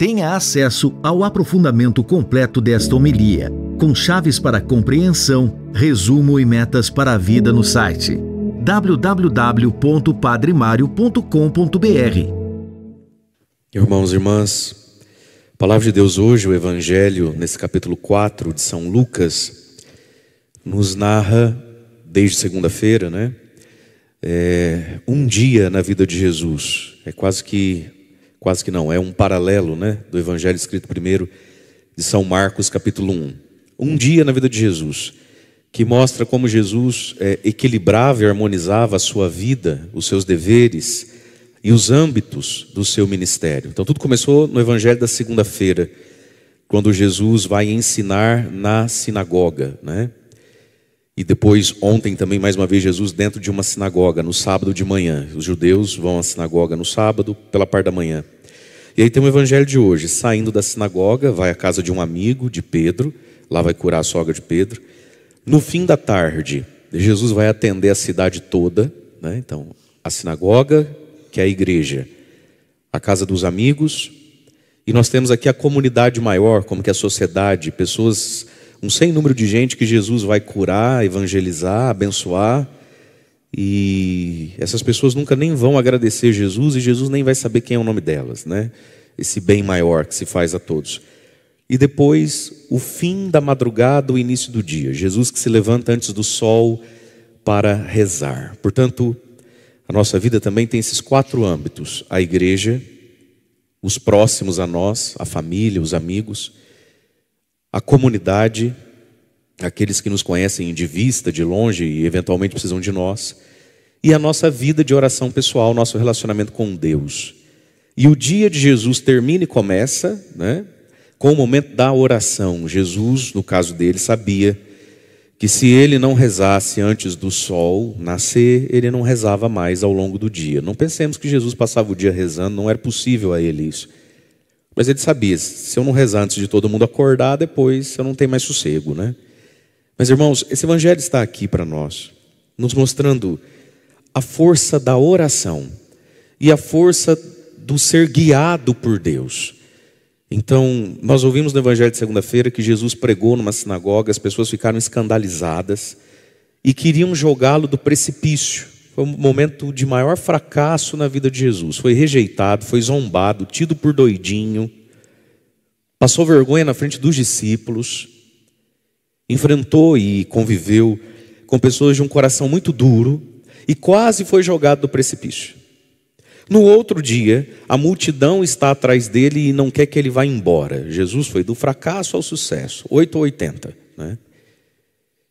tenha acesso ao aprofundamento completo desta homilia, com chaves para compreensão, resumo e metas para a vida no site www.padremario.com.br. Irmãos e irmãs, a palavra de Deus hoje, o Evangelho, nesse capítulo 4 de São Lucas, nos narra, desde segunda-feira, né? É, um dia na vida de Jesus. É quase que quase que não, é um paralelo né, do evangelho escrito primeiro de São Marcos, capítulo 1. Um dia na vida de Jesus, que mostra como Jesus é, equilibrava e harmonizava a sua vida, os seus deveres e os âmbitos do seu ministério. Então, tudo começou no evangelho da segunda-feira, quando Jesus vai ensinar na sinagoga, né? E depois, ontem também, mais uma vez, Jesus dentro de uma sinagoga, no sábado de manhã. Os judeus vão à sinagoga no sábado, pela parte da manhã. E aí tem o evangelho de hoje. Saindo da sinagoga, vai à casa de um amigo de Pedro, lá vai curar a sogra de Pedro. No fim da tarde, Jesus vai atender a cidade toda, né? então, a sinagoga, que é a igreja, a casa dos amigos, e nós temos aqui a comunidade maior, como que a sociedade, pessoas um sem número de gente que Jesus vai curar, evangelizar, abençoar. E essas pessoas nunca nem vão agradecer Jesus e Jesus nem vai saber quem é o nome delas, né? Esse bem maior que se faz a todos. E depois, o fim da madrugada, o início do dia. Jesus que se levanta antes do sol para rezar. Portanto, a nossa vida também tem esses quatro âmbitos: a igreja, os próximos a nós, a família, os amigos, a comunidade, aqueles que nos conhecem de vista, de longe e eventualmente precisam de nós, e a nossa vida de oração pessoal, nosso relacionamento com Deus. E o dia de Jesus termina e começa né, com o momento da oração. Jesus, no caso dele, sabia que se ele não rezasse antes do sol nascer, ele não rezava mais ao longo do dia. Não pensemos que Jesus passava o dia rezando, não era possível a ele isso. Mas ele sabia, se eu não rezar antes de todo mundo acordar, depois eu não tenho mais sossego, né? Mas irmãos, esse evangelho está aqui para nós, nos mostrando a força da oração e a força do ser guiado por Deus. Então, nós ouvimos no evangelho de segunda-feira que Jesus pregou numa sinagoga, as pessoas ficaram escandalizadas e queriam jogá-lo do precipício. Foi um momento de maior fracasso na vida de Jesus. Foi rejeitado, foi zombado, tido por doidinho, passou vergonha na frente dos discípulos, enfrentou e conviveu com pessoas de um coração muito duro e quase foi jogado do precipício. No outro dia, a multidão está atrás dele e não quer que ele vá embora. Jesus foi do fracasso ao sucesso, 8 ou 80, né?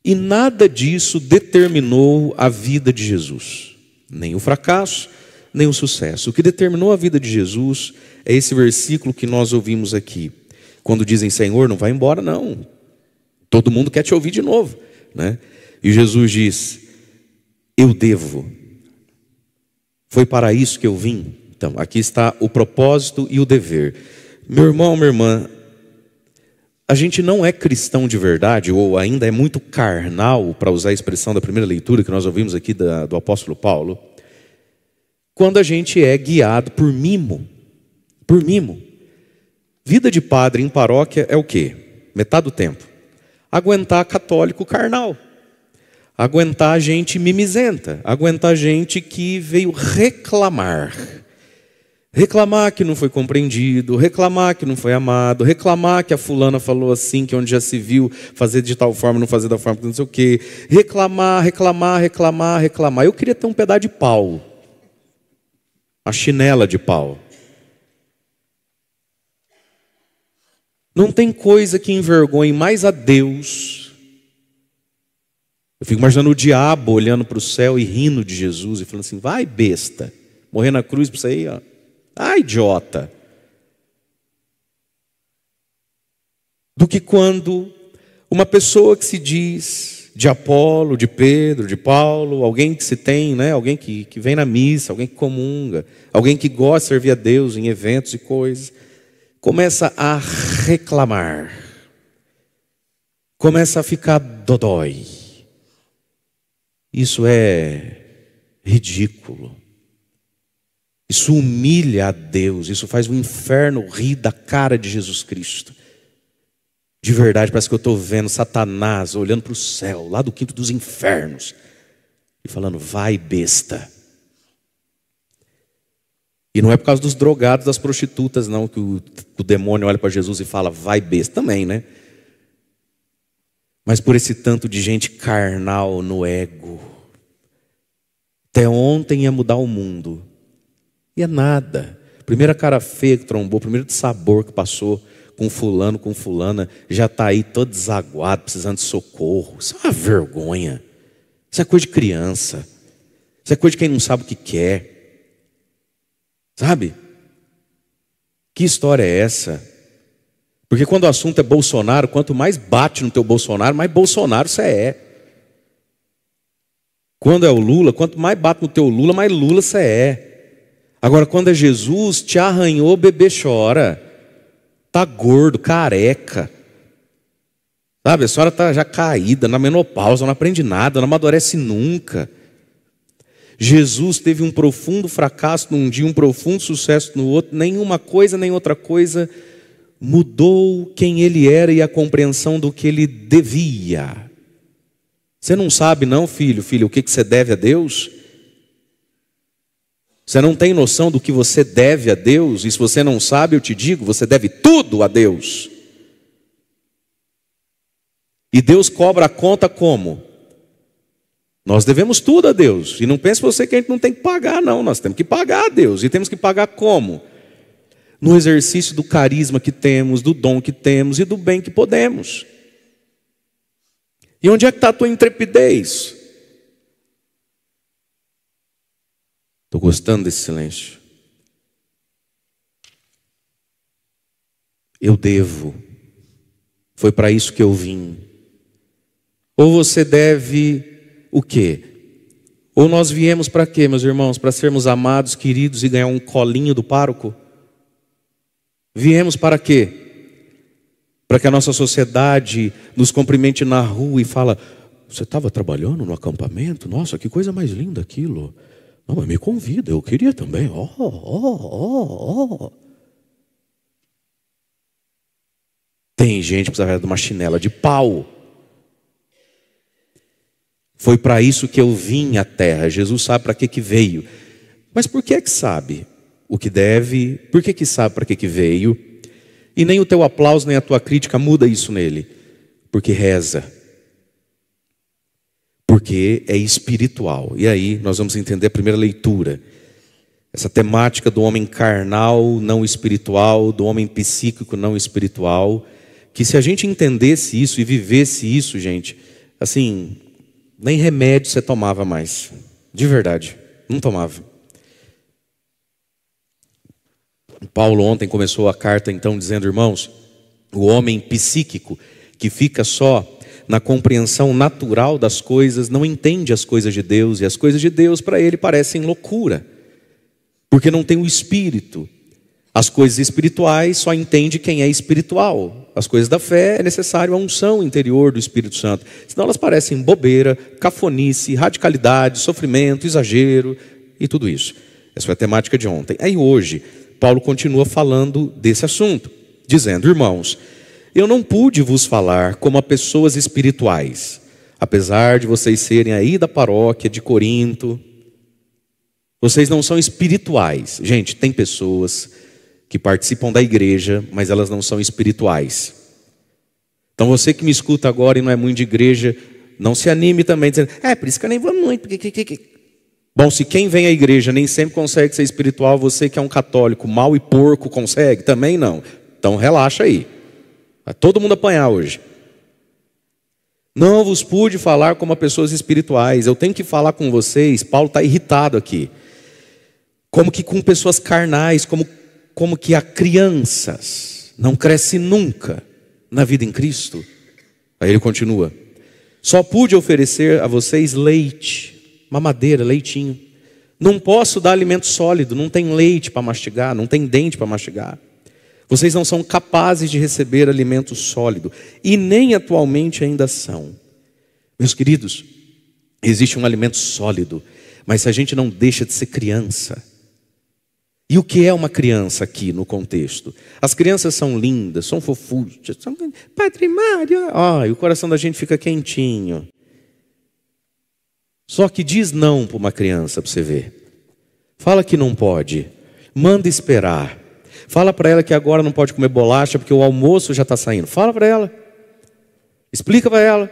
E nada disso determinou a vida de Jesus, nem o fracasso, nem o sucesso. O que determinou a vida de Jesus é esse versículo que nós ouvimos aqui. Quando dizem, Senhor, não vai embora, não. Todo mundo quer te ouvir de novo. Né? E Jesus diz: Eu devo. Foi para isso que eu vim. Então, aqui está o propósito e o dever. Meu irmão, minha irmã, a gente não é cristão de verdade, ou ainda é muito carnal, para usar a expressão da primeira leitura que nós ouvimos aqui da, do apóstolo Paulo, quando a gente é guiado por mimo. Por mimo. Vida de padre em paróquia é o quê? Metade do tempo. Aguentar católico carnal. Aguentar gente mimizenta. Aguentar gente que veio reclamar. Reclamar que não foi compreendido, reclamar que não foi amado, reclamar que a fulana falou assim, que onde já se viu fazer de tal forma, não fazer da forma, não sei o quê. Reclamar, reclamar, reclamar, reclamar. Eu queria ter um pedaço de pau. A chinela de pau. Não tem coisa que envergonhe mais a Deus. Eu fico imaginando o diabo olhando para o céu e rindo de Jesus e falando assim: vai besta, morrer na cruz para isso aí, ó. Ah, idiota! Do que quando uma pessoa que se diz de Apolo, de Pedro, de Paulo, alguém que se tem, né? alguém que, que vem na missa, alguém que comunga, alguém que gosta de servir a Deus em eventos e coisas, começa a reclamar, começa a ficar dodói. Isso é ridículo. Isso humilha a Deus, isso faz o inferno rir da cara de Jesus Cristo. De verdade, parece que eu estou vendo Satanás olhando para o céu, lá do quinto dos infernos, e falando: vai, besta. E não é por causa dos drogados, das prostitutas, não, que o, o demônio olha para Jesus e fala: vai, besta. Também, né? Mas por esse tanto de gente carnal no ego. Até ontem ia mudar o mundo, e é nada. Primeira cara feia que trombou, primeiro de sabor que passou com fulano, com fulana, já está aí todo desaguado, precisando de socorro. Isso é uma vergonha. Isso é coisa de criança. Isso é coisa de quem não sabe o que quer. Sabe? Que história é essa? Porque quando o assunto é Bolsonaro, quanto mais bate no teu Bolsonaro, mais Bolsonaro você é. Quando é o Lula, quanto mais bate no teu Lula, mais Lula você é. Agora, quando é Jesus, te arranhou, bebê chora. Tá gordo, careca. Sabe, a senhora tá já caída, na menopausa, não aprende nada, não amadurece nunca. Jesus teve um profundo fracasso num dia, um profundo sucesso no outro, nenhuma coisa nem outra coisa mudou quem ele era e a compreensão do que ele devia. Você não sabe, não, filho, filho, o que, que você deve a Deus? Você não tem noção do que você deve a Deus, e se você não sabe, eu te digo, você deve tudo a Deus. E Deus cobra a conta como? Nós devemos tudo a Deus. E não pense você que a gente não tem que pagar, não. Nós temos que pagar a Deus. E temos que pagar como? No exercício do carisma que temos, do dom que temos e do bem que podemos. E onde é que está a tua intrepidez? Estou gostando desse silêncio. Eu devo. Foi para isso que eu vim. Ou você deve o quê? Ou nós viemos para quê, meus irmãos? Para sermos amados, queridos e ganhar um colinho do pároco? Viemos para quê? Para que a nossa sociedade nos cumprimente na rua e fala: "Você estava trabalhando no acampamento? Nossa, que coisa mais linda aquilo!" Não, mas me convida, eu queria também. Ó, ó, ó, ó. Tem gente que precisa de uma chinela de pau. Foi para isso que eu vim à terra. Jesus sabe para que, que veio. Mas por que é que sabe o que deve? Por que, que sabe para que, que veio? E nem o teu aplauso, nem a tua crítica muda isso nele. Porque reza porque é espiritual. E aí nós vamos entender a primeira leitura. Essa temática do homem carnal não espiritual, do homem psíquico não espiritual, que se a gente entendesse isso e vivesse isso, gente, assim, nem remédio você tomava mais. De verdade, não tomava. Paulo ontem começou a carta então dizendo, irmãos, o homem psíquico que fica só na compreensão natural das coisas, não entende as coisas de Deus, e as coisas de Deus para ele parecem loucura, porque não tem o espírito. As coisas espirituais só entende quem é espiritual. As coisas da fé é necessário a unção interior do Espírito Santo. Senão elas parecem bobeira, cafonice, radicalidade, sofrimento, exagero e tudo isso. Essa foi a temática de ontem. Aí hoje, Paulo continua falando desse assunto, dizendo: Irmãos, eu não pude vos falar como a pessoas espirituais, apesar de vocês serem aí da paróquia de Corinto. Vocês não são espirituais. Gente, tem pessoas que participam da igreja, mas elas não são espirituais. Então você que me escuta agora e não é muito de igreja, não se anime também dizendo, é, por isso que eu nem vou muito. Bom, se quem vem à igreja nem sempre consegue ser espiritual, você que é um católico mau e porco consegue? Também não. Então relaxa aí. Vai todo mundo apanhar hoje. Não vos pude falar como a pessoas espirituais. Eu tenho que falar com vocês. Paulo está irritado aqui. Como que com pessoas carnais, como, como que há crianças. Não cresce nunca na vida em Cristo. Aí ele continua. Só pude oferecer a vocês leite, mamadeira, leitinho. Não posso dar alimento sólido, não tem leite para mastigar, não tem dente para mastigar. Vocês não são capazes de receber alimento sólido e nem atualmente ainda são. Meus queridos, existe um alimento sólido, mas se a gente não deixa de ser criança. E o que é uma criança aqui no contexto? As crianças são lindas, são fofuchas, são Padre Mário, oh, o coração da gente fica quentinho. Só que diz não para uma criança para você ver. Fala que não pode. Manda esperar. Fala para ela que agora não pode comer bolacha porque o almoço já está saindo. Fala para ela. Explica para ela.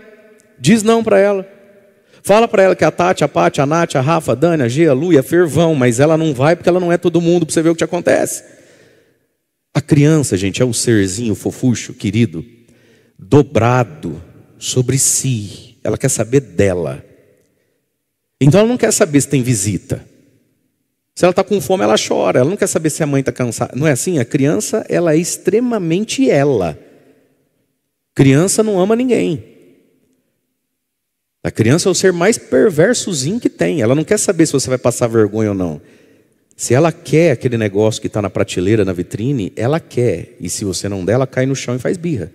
Diz não para ela. Fala para ela que a Tati, a Pati, a Nath, a Rafa, a Dani, a Gia, a Lu e a Fer vão, mas ela não vai porque ela não é todo mundo para você ver o que acontece. A criança, gente, é um serzinho fofucho, querido, dobrado sobre si. Ela quer saber dela. Então ela não quer saber se tem visita. Se ela está com fome, ela chora. Ela não quer saber se a mãe está cansada. Não é assim? A criança, ela é extremamente ela. Criança não ama ninguém. A criança é o ser mais perversozinho que tem. Ela não quer saber se você vai passar vergonha ou não. Se ela quer aquele negócio que está na prateleira, na vitrine, ela quer. E se você não der, ela cai no chão e faz birra.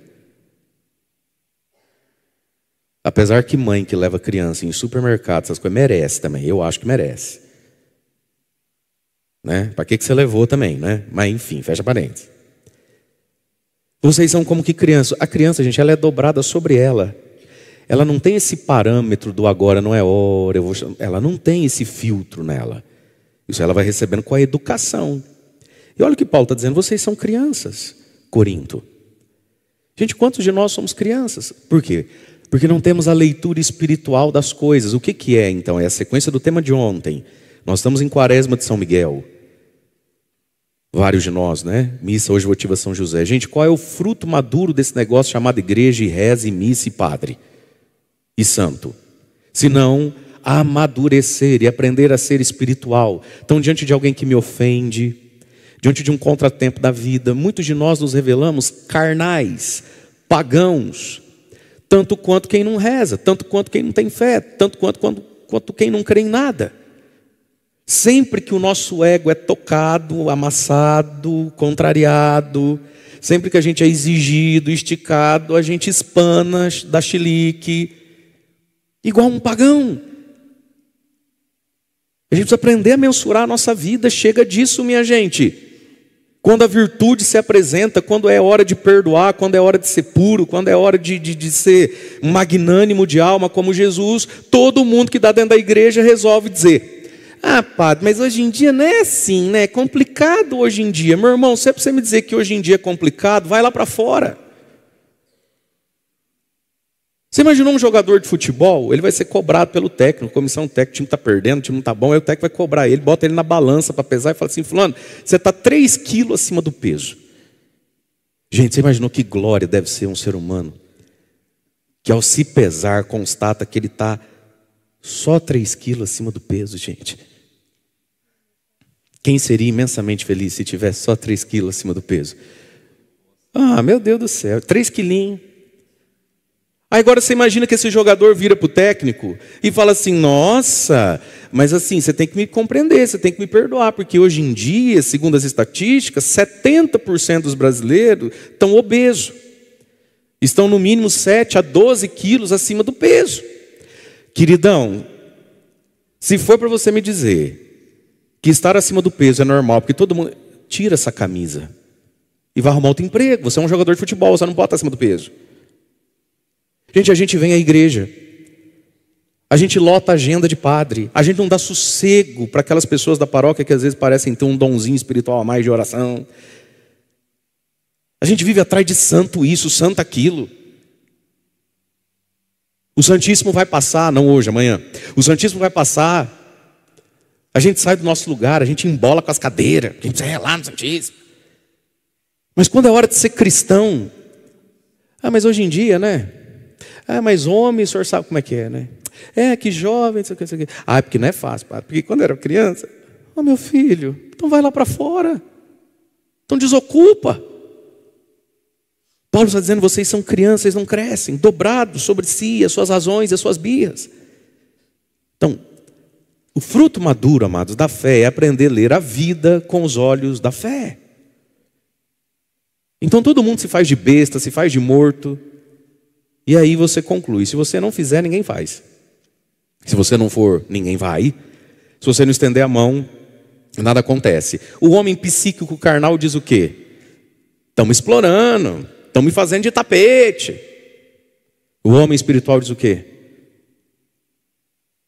Apesar que mãe que leva criança em supermercado, essas coisas, merece também. Eu acho que merece. Né? Para que, que você levou também, né? Mas enfim, fecha parênteses. Vocês são como que crianças. A criança, gente, ela é dobrada sobre ela. Ela não tem esse parâmetro do agora não é hora. Eu vou... Ela não tem esse filtro nela. Isso ela vai recebendo com a educação. E olha o que Paulo está dizendo: vocês são crianças, Corinto. Gente, quantos de nós somos crianças? Por quê? Porque não temos a leitura espiritual das coisas. O que, que é, então? É a sequência do tema de ontem. Nós estamos em Quaresma de São Miguel vários de nós, né? Missa hoje votiva São José. Gente, qual é o fruto maduro desse negócio chamado igreja e reza e missa e padre e santo? Se não amadurecer e aprender a ser espiritual. Então, diante de alguém que me ofende, diante de um contratempo da vida, muitos de nós nos revelamos carnais, pagãos, tanto quanto quem não reza, tanto quanto quem não tem fé, tanto quanto, quanto, quanto quem não crê em nada. Sempre que o nosso ego é tocado, amassado, contrariado, sempre que a gente é exigido, esticado, a gente espana, dá chilique, igual um pagão. A gente precisa aprender a mensurar a nossa vida, chega disso, minha gente. Quando a virtude se apresenta, quando é hora de perdoar, quando é hora de ser puro, quando é hora de, de, de ser magnânimo de alma como Jesus, todo mundo que está dentro da igreja resolve dizer: ah, padre, mas hoje em dia não é assim, né? É complicado hoje em dia. Meu irmão, se é para você me dizer que hoje em dia é complicado, vai lá para fora. Você imaginou um jogador de futebol? Ele vai ser cobrado pelo técnico, comissão técnica, o time está perdendo, o time não está bom, aí o técnico vai cobrar ele, bota ele na balança para pesar e fala assim: Fulano, você está 3 quilos acima do peso. Gente, você imaginou que glória deve ser um ser humano que, ao se pesar, constata que ele está só 3 quilos acima do peso, gente. Quem seria imensamente feliz se tivesse só 3 quilos acima do peso? Ah, meu Deus do céu, 3 quilinhos. agora você imagina que esse jogador vira para o técnico e fala assim: nossa, mas assim, você tem que me compreender, você tem que me perdoar, porque hoje em dia, segundo as estatísticas, 70% dos brasileiros estão obesos. Estão no mínimo 7 a 12 quilos acima do peso. Queridão, se for para você me dizer que estar acima do peso é normal, porque todo mundo tira essa camisa e vai arrumar outro emprego. Você é um jogador de futebol, você não pode estar acima do peso. Gente, a gente vem à igreja, a gente lota a agenda de padre, a gente não dá sossego para aquelas pessoas da paróquia que às vezes parecem ter um donzinho espiritual a mais de oração. A gente vive atrás de santo isso, santo aquilo. O Santíssimo vai passar, não hoje, amanhã. O Santíssimo vai passar, a gente sai do nosso lugar, a gente embola com as cadeiras, a gente é lá no Santíssimo. É mas quando é hora de ser cristão, ah, mas hoje em dia, né? Ah, mas homem, o senhor sabe como é que é, né? É, que jovem, isso aqui, isso aqui. Ah, porque não é fácil, pá. Porque quando era criança, ó oh, meu filho, então vai lá para fora. Então desocupa. Paulo está dizendo, vocês são crianças, não crescem, dobrados sobre si, as suas razões, as suas birras. Então, o fruto maduro, amados, da fé é aprender a ler a vida com os olhos da fé. Então todo mundo se faz de besta, se faz de morto. E aí você conclui: se você não fizer, ninguém faz. Se você não for, ninguém vai. Se você não estender a mão, nada acontece. O homem psíquico carnal diz o quê? Estamos explorando, estamos me fazendo de tapete. O homem espiritual diz o quê?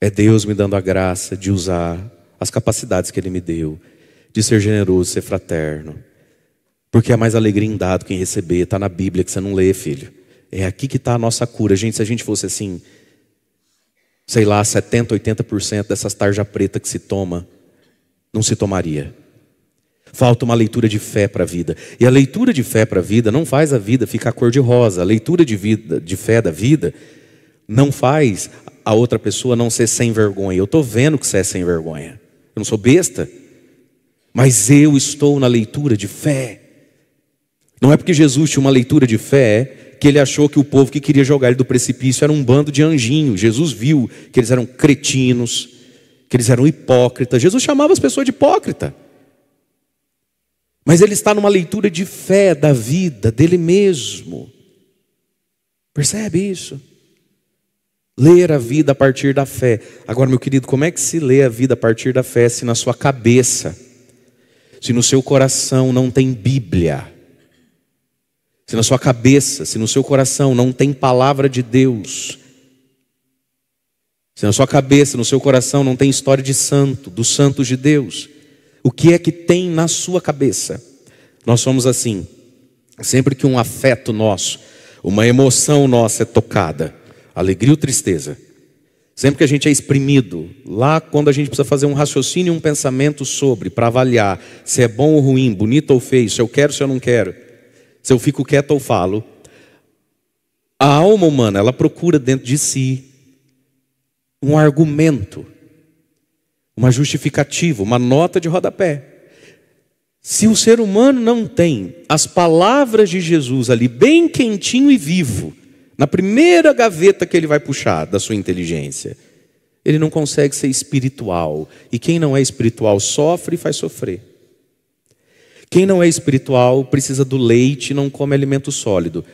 É Deus me dando a graça de usar as capacidades que Ele me deu, de ser generoso, ser fraterno. Porque é mais alegria em dar do que em receber. Está na Bíblia que você não lê, filho. É aqui que está a nossa cura. Gente, se a gente fosse assim, sei lá, 70%, 80% dessas tarja preta que se toma, não se tomaria. Falta uma leitura de fé para a vida. E a leitura de fé para a vida não faz a vida ficar cor-de-rosa. A leitura de, vida, de fé da vida não faz a outra pessoa não ser sem vergonha. Eu estou vendo que você é sem vergonha. Eu não sou besta. Mas eu estou na leitura de fé. Não é porque Jesus tinha uma leitura de fé que ele achou que o povo que queria jogar ele do precipício era um bando de anjinhos. Jesus viu que eles eram cretinos, que eles eram hipócritas. Jesus chamava as pessoas de hipócrita. Mas ele está numa leitura de fé da vida, dele mesmo. Percebe isso? Ler a vida a partir da fé. Agora, meu querido, como é que se lê a vida a partir da fé se na sua cabeça, se no seu coração não tem Bíblia? Se na sua cabeça, se no seu coração não tem palavra de Deus? Se na sua cabeça, no seu coração não tem história de santo, dos santos de Deus? O que é que tem na sua cabeça? Nós somos assim. Sempre que um afeto nosso, uma emoção nossa é tocada, alegria ou tristeza. Sempre que a gente é exprimido, lá quando a gente precisa fazer um raciocínio, um pensamento sobre, para avaliar se é bom ou ruim, bonito ou feio, se eu quero ou se eu não quero, se eu fico quieto ou falo, a alma humana, ela procura dentro de si um argumento, uma justificativa, uma nota de rodapé. Se o ser humano não tem as palavras de Jesus ali bem quentinho e vivo, na primeira gaveta que ele vai puxar da sua inteligência. Ele não consegue ser espiritual. E quem não é espiritual sofre e faz sofrer. Quem não é espiritual precisa do leite e não come alimento sólido.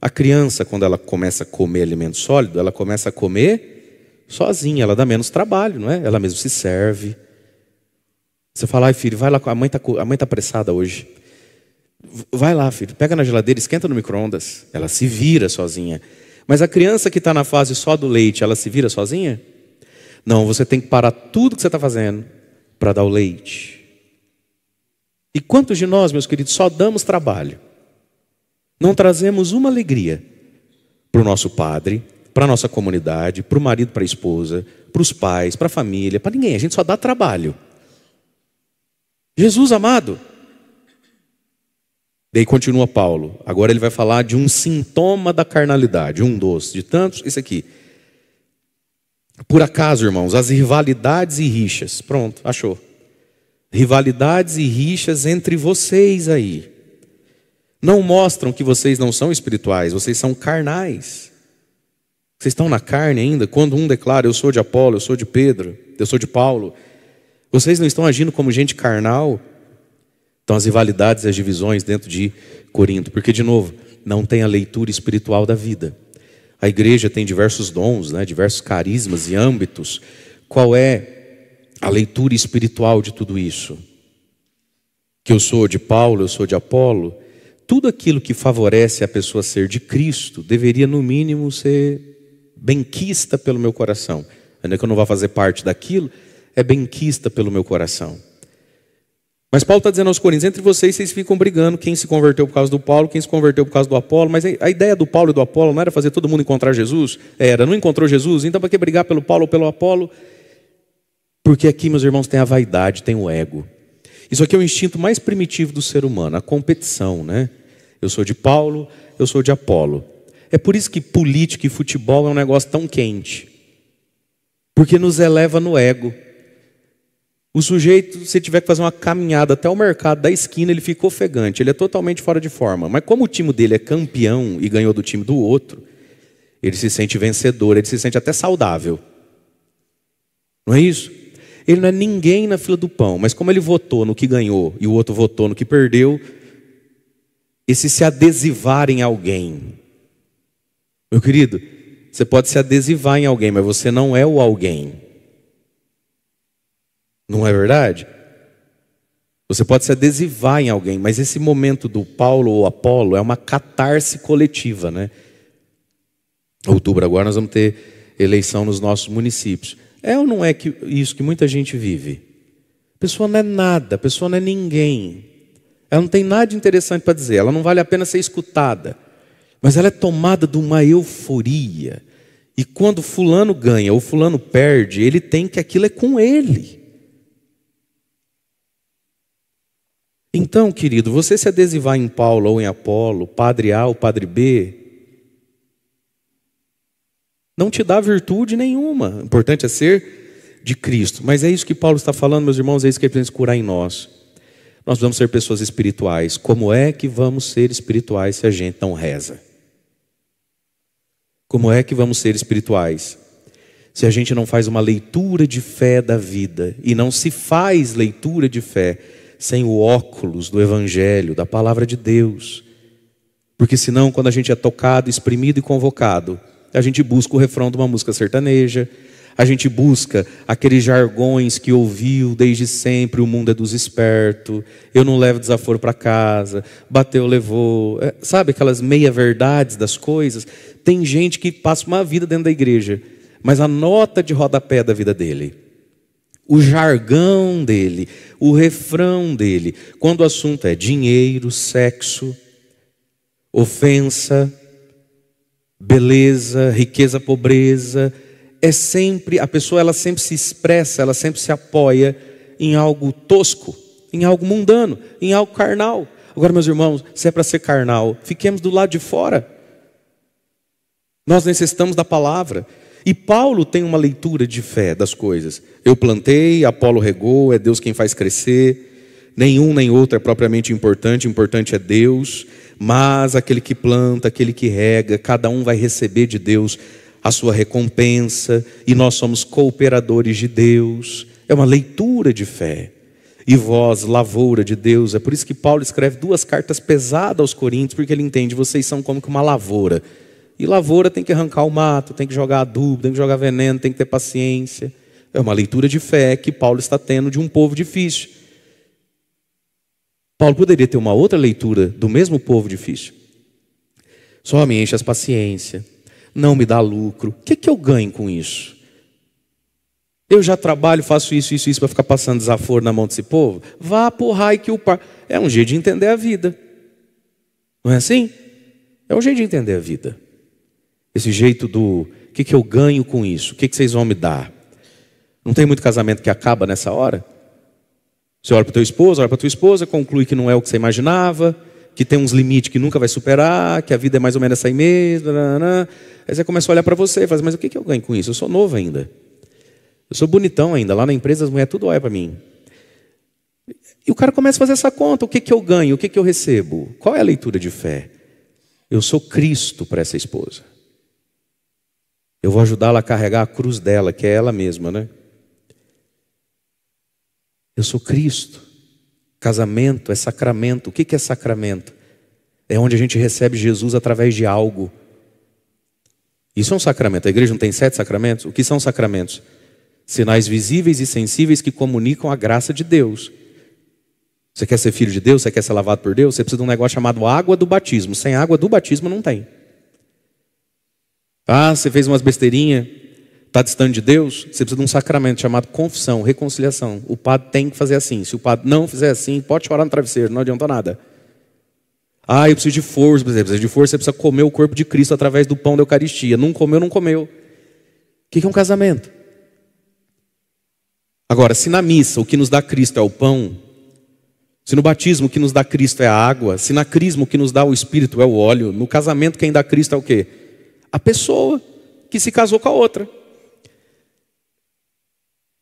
A criança, quando ela começa a comer alimento sólido, ela começa a comer sozinha, ela dá menos trabalho, não é? Ela mesmo se serve. Você fala, ai filho, vai lá, a mãe está tá apressada hoje. Vai lá, filho, pega na geladeira, esquenta no micro-ondas. Ela se vira sozinha. Mas a criança que está na fase só do leite, ela se vira sozinha? Não, você tem que parar tudo que você está fazendo para dar o leite. E quantos de nós, meus queridos, só damos trabalho? Não trazemos uma alegria para o nosso padre, para a nossa comunidade, para o marido, para a esposa, para os pais, para a família, para ninguém. A gente só dá trabalho. Jesus amado, Daí continua Paulo. Agora ele vai falar de um sintoma da carnalidade, um dos, de tantos, isso aqui. Por acaso, irmãos, as rivalidades e rixas. Pronto, achou. Rivalidades e rixas entre vocês aí. Não mostram que vocês não são espirituais, vocês são carnais. Vocês estão na carne ainda, quando um declara eu sou de Apolo, eu sou de Pedro, eu sou de Paulo. Vocês não estão agindo como gente carnal, então, as rivalidades e as divisões dentro de Corinto, porque, de novo, não tem a leitura espiritual da vida. A igreja tem diversos dons, né, diversos carismas e âmbitos. Qual é a leitura espiritual de tudo isso? Que eu sou de Paulo, eu sou de Apolo. Tudo aquilo que favorece a pessoa ser de Cristo deveria, no mínimo, ser benquista pelo meu coração. Ainda que eu não vá fazer parte daquilo, é benquista pelo meu coração. Mas Paulo está dizendo aos Coríntios: entre vocês, vocês ficam brigando quem se converteu por causa do Paulo, quem se converteu por causa do Apolo. Mas a ideia do Paulo e do Apolo não era fazer todo mundo encontrar Jesus? Era, não encontrou Jesus? Então, para que brigar pelo Paulo ou pelo Apolo? Porque aqui, meus irmãos, tem a vaidade, tem o ego. Isso aqui é o instinto mais primitivo do ser humano, a competição, né? Eu sou de Paulo, eu sou de Apolo. É por isso que política e futebol é um negócio tão quente. Porque nos eleva no ego. O sujeito, se tiver que fazer uma caminhada até o mercado da esquina, ele fica ofegante, ele é totalmente fora de forma. Mas como o time dele é campeão e ganhou do time do outro, ele se sente vencedor, ele se sente até saudável. Não é isso? Ele não é ninguém na fila do pão, mas como ele votou no que ganhou e o outro votou no que perdeu, esse se adesivar em alguém. Meu querido, você pode se adesivar em alguém, mas você não é o alguém. Não é verdade? Você pode se adesivar em alguém, mas esse momento do Paulo ou Apolo é uma catarse coletiva, né? Outubro agora nós vamos ter eleição nos nossos municípios. É ou não é que isso que muita gente vive? A pessoa não é nada, a pessoa não é ninguém. Ela não tem nada de interessante para dizer, ela não vale a pena ser escutada. Mas ela é tomada de uma euforia. E quando fulano ganha ou fulano perde, ele tem que aquilo é com ele. Então, querido, você se adesivar em Paulo ou em Apolo, padre A ou padre B, não te dá virtude nenhuma. O importante é ser de Cristo. Mas é isso que Paulo está falando, meus irmãos, é isso que ele precisa curar em nós. Nós vamos ser pessoas espirituais. Como é que vamos ser espirituais se a gente não reza? Como é que vamos ser espirituais se a gente não faz uma leitura de fé da vida e não se faz leitura de fé? sem o óculos do Evangelho, da palavra de Deus. Porque senão, quando a gente é tocado, exprimido e convocado, a gente busca o refrão de uma música sertaneja, a gente busca aqueles jargões que ouviu desde sempre: o mundo é dos espertos, eu não levo desaforo para casa, bateu, levou. É, sabe aquelas meia-verdades das coisas? Tem gente que passa uma vida dentro da igreja, mas a nota de rodapé é da vida dele o jargão dele, o refrão dele, quando o assunto é dinheiro, sexo, ofensa, beleza, riqueza, pobreza, é sempre a pessoa ela sempre se expressa, ela sempre se apoia em algo tosco, em algo mundano, em algo carnal. Agora, meus irmãos, se é para ser carnal, fiquemos do lado de fora. Nós necessitamos da palavra. E Paulo tem uma leitura de fé das coisas. Eu plantei, Apolo regou, é Deus quem faz crescer. Nenhum nem outro é propriamente importante, importante é Deus. Mas aquele que planta, aquele que rega, cada um vai receber de Deus a sua recompensa, e nós somos cooperadores de Deus. É uma leitura de fé. E vós, lavoura de Deus. É por isso que Paulo escreve duas cartas pesadas aos Coríntios, porque ele entende: vocês são como que uma lavoura e lavoura tem que arrancar o mato, tem que jogar adubo, tem que jogar veneno, tem que ter paciência. É uma leitura de fé que Paulo está tendo de um povo difícil. Paulo poderia ter uma outra leitura do mesmo povo difícil. Só me enche as paciência, não me dá lucro. O que, é que eu ganho com isso? Eu já trabalho, faço isso, isso, isso para ficar passando desaforo na mão desse povo? Vá porra e que o par. É um jeito de entender a vida. Não é assim? É um jeito de entender a vida esse jeito do o que, que eu ganho com isso? O que, que vocês vão me dar? Não tem muito casamento que acaba nessa hora? Você olha para o teu esposo, olha para a tua esposa, conclui que não é o que você imaginava, que tem uns limites que nunca vai superar, que a vida é mais ou menos essa aí mesmo. Aí você começa a olhar para você e fala, assim, mas o que, que eu ganho com isso? Eu sou novo ainda. Eu sou bonitão ainda. Lá na empresa as mulheres tudo olha para mim. E o cara começa a fazer essa conta: o que, que eu ganho, o que, que eu recebo? Qual é a leitura de fé? Eu sou Cristo para essa esposa. Eu vou ajudá-la a carregar a cruz dela, que é ela mesma, né? Eu sou Cristo. Casamento é sacramento. O que é sacramento? É onde a gente recebe Jesus através de algo. Isso é um sacramento. A igreja não tem sete sacramentos? O que são sacramentos? Sinais visíveis e sensíveis que comunicam a graça de Deus. Você quer ser filho de Deus? Você quer ser lavado por Deus? Você precisa de um negócio chamado água do batismo. Sem água do batismo não tem. Ah, você fez umas besteirinhas, está distante de Deus, você precisa de um sacramento chamado confissão, reconciliação. O padre tem que fazer assim. Se o padre não fizer assim, pode chorar no travesseiro, não adianta nada. Ah, eu preciso de força, por exemplo. Precisa de força, você precisa comer o corpo de Cristo através do pão da Eucaristia. Não comeu, não comeu. O que é um casamento? Agora, se na missa o que nos dá Cristo é o pão, se no batismo o que nos dá Cristo é a água, se na crisma o que nos dá o Espírito é o óleo, no casamento quem dá Cristo é o quê? a pessoa que se casou com a outra.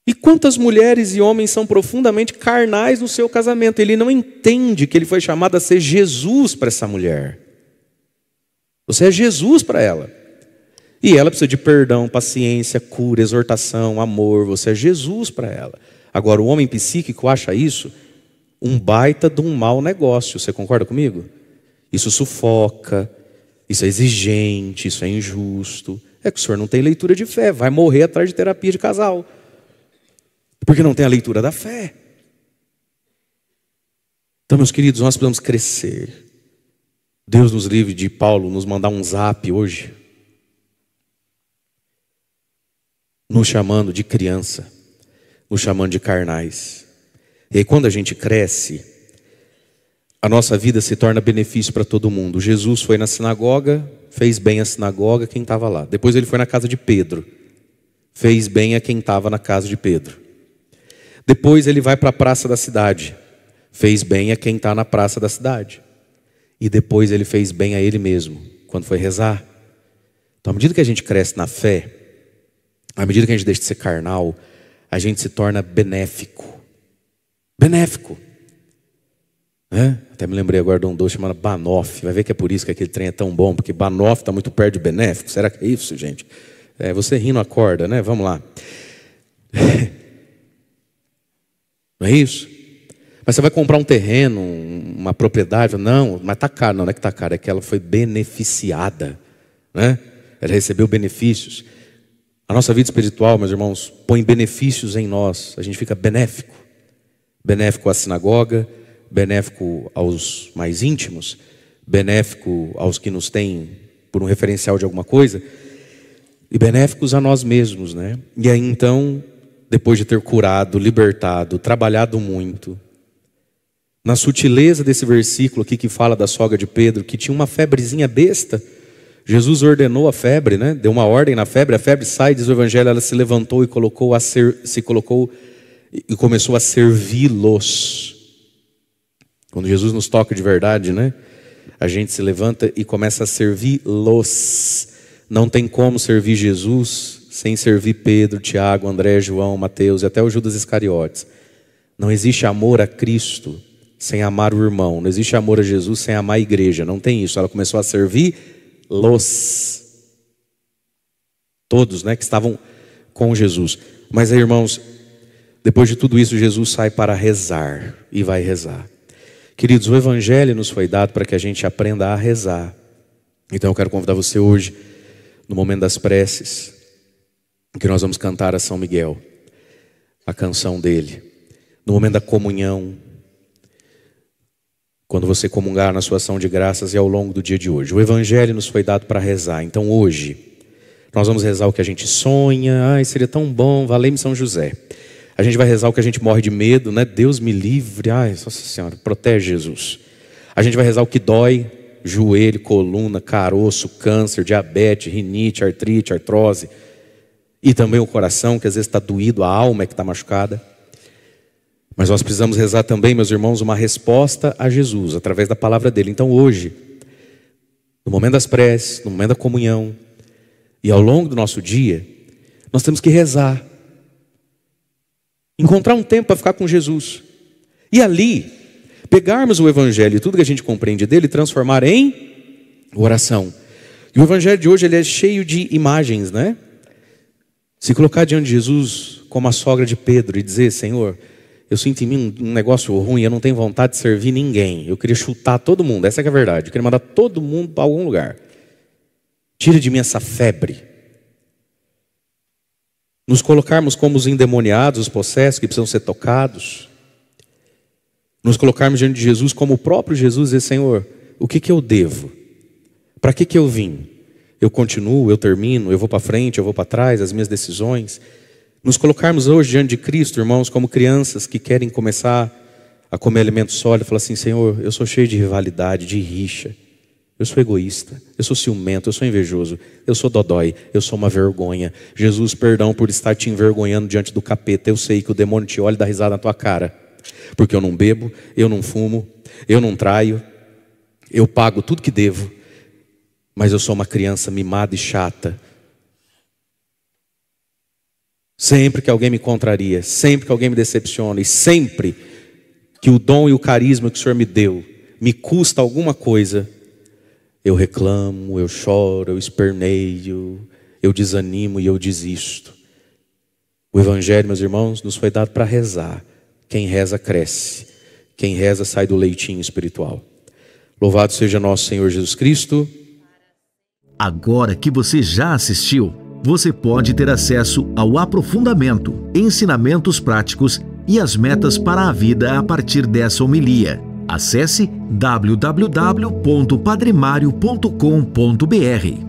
E quantas mulheres e homens são profundamente carnais no seu casamento? Ele não entende que ele foi chamado a ser Jesus para essa mulher. Você é Jesus para ela. E ela precisa de perdão, paciência, cura, exortação, amor. Você é Jesus para ela. Agora, o homem psíquico acha isso um baita de um mau negócio. Você concorda comigo? Isso sufoca, isso é exigente, isso é injusto. É que o senhor não tem leitura de fé, vai morrer atrás de terapia de casal. Porque não tem a leitura da fé. Então, meus queridos, nós precisamos crescer. Deus nos livre de Paulo nos mandar um zap hoje, nos chamando de criança, nos chamando de carnais. E aí, quando a gente cresce, a nossa vida se torna benefício para todo mundo. Jesus foi na sinagoga, fez bem a sinagoga quem estava lá. Depois ele foi na casa de Pedro, fez bem a quem estava na casa de Pedro. Depois ele vai para a praça da cidade, fez bem a quem está na praça da cidade. E depois ele fez bem a ele mesmo, quando foi rezar. Então, à medida que a gente cresce na fé, à medida que a gente deixa de ser carnal, a gente se torna benéfico. Benéfico. Né? Até me lembrei agora de um doce chamado Banoff. Vai ver que é por isso que aquele trem é tão bom, porque Banoff está muito perto de benéfico. Será que é isso, gente? É, você rindo acorda, né? Vamos lá. Não é isso? Mas você vai comprar um terreno, uma propriedade, não, mas está caro, não, não é que está caro, é que ela foi beneficiada, né? ela recebeu benefícios. A nossa vida espiritual, meus irmãos, põe benefícios em nós, a gente fica benéfico. Benéfico à sinagoga, benéfico aos mais íntimos, benéfico aos que nos têm por um referencial de alguma coisa, e benéficos a nós mesmos, né? E aí então, depois de ter curado, libertado, trabalhado muito, na sutileza desse versículo aqui que fala da sogra de Pedro, que tinha uma febrezinha besta, Jesus ordenou a febre, né? Deu uma ordem na febre, a febre sai, diz o evangelho, ela se levantou e colocou a ser, se colocou e começou a servi-los. Quando Jesus nos toca de verdade, né? A gente se levanta e começa a servir los Não tem como servir Jesus sem servir Pedro, Tiago, André, João, Mateus e até o Judas Iscariotes. Não existe amor a Cristo sem amar o irmão. Não existe amor a Jesus sem amar a igreja. Não tem isso. Ela começou a servir los. Todos né, que estavam com Jesus. Mas aí, irmãos, depois de tudo isso, Jesus sai para rezar e vai rezar. Queridos, o Evangelho nos foi dado para que a gente aprenda a rezar. Então eu quero convidar você hoje, no momento das preces, que nós vamos cantar a São Miguel, a canção dele. No momento da comunhão, quando você comungar na sua ação de graças e ao longo do dia de hoje. O Evangelho nos foi dado para rezar. Então hoje, nós vamos rezar o que a gente sonha. Ai, seria tão bom, valeu-me São José. A gente vai rezar o que a gente morre de medo, né? Deus me livre, ai, Nossa Senhora, protege Jesus. A gente vai rezar o que dói, joelho, coluna, caroço, câncer, diabetes, rinite, artrite, artrose. E também o coração, que às vezes está doído, a alma é que está machucada. Mas nós precisamos rezar também, meus irmãos, uma resposta a Jesus, através da palavra dele. Então hoje, no momento das preces, no momento da comunhão, e ao longo do nosso dia, nós temos que rezar Encontrar um tempo para ficar com Jesus. E ali, pegarmos o Evangelho e tudo que a gente compreende dele, transformar em oração. E o Evangelho de hoje ele é cheio de imagens, né? Se colocar diante de Jesus como a sogra de Pedro e dizer: Senhor, eu sinto em mim um negócio ruim, eu não tenho vontade de servir ninguém. Eu queria chutar todo mundo, essa é a verdade. Eu queria mandar todo mundo para algum lugar. Tira de mim essa febre nos colocarmos como os endemoniados, os possessos que precisam ser tocados, nos colocarmos diante de Jesus como o próprio Jesus e dizer, Senhor, o que, que eu devo? Para que, que eu vim? Eu continuo, eu termino, eu vou para frente, eu vou para trás, as minhas decisões. Nos colocarmos hoje diante de Cristo, irmãos, como crianças que querem começar a comer alimento sólido, falar assim, Senhor, eu sou cheio de rivalidade, de rixa. Eu sou egoísta, eu sou ciumento, eu sou invejoso, eu sou dodói, eu sou uma vergonha. Jesus, perdão por estar te envergonhando diante do capeta. Eu sei que o demônio te olha e dá risada na tua cara. Porque eu não bebo, eu não fumo, eu não traio, eu pago tudo que devo, mas eu sou uma criança mimada e chata. Sempre que alguém me contraria, sempre que alguém me decepciona, e sempre que o dom e o carisma que o Senhor me deu me custa alguma coisa, eu reclamo, eu choro, eu esperneio, eu desanimo e eu desisto. O Evangelho, meus irmãos, nos foi dado para rezar. Quem reza, cresce. Quem reza, sai do leitinho espiritual. Louvado seja nosso Senhor Jesus Cristo. Agora que você já assistiu, você pode ter acesso ao aprofundamento, ensinamentos práticos e as metas para a vida a partir dessa homilia. Acesse www.padrimário.com.br.